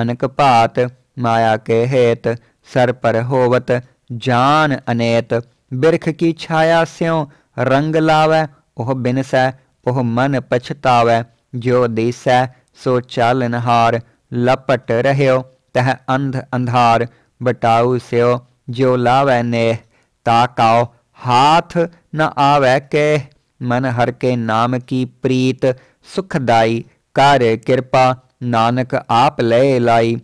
अनकपात माया के हेत सर पर होवत जान अनेत बिरख की छाया स्यों रंग लावै ओह बिनसै ओह मन पछतावै जो दिसै सो चल नहार लपट रह्यो तह अंध अंधार बटाऊ स्यो जो लावै नेह ताकाओ हाथ न आवै के मन हर के नाम की प्रीत सुखदाई कार्य कृपा ਨਾਨਕ ਆਪ ਲੈ ਲਾਈ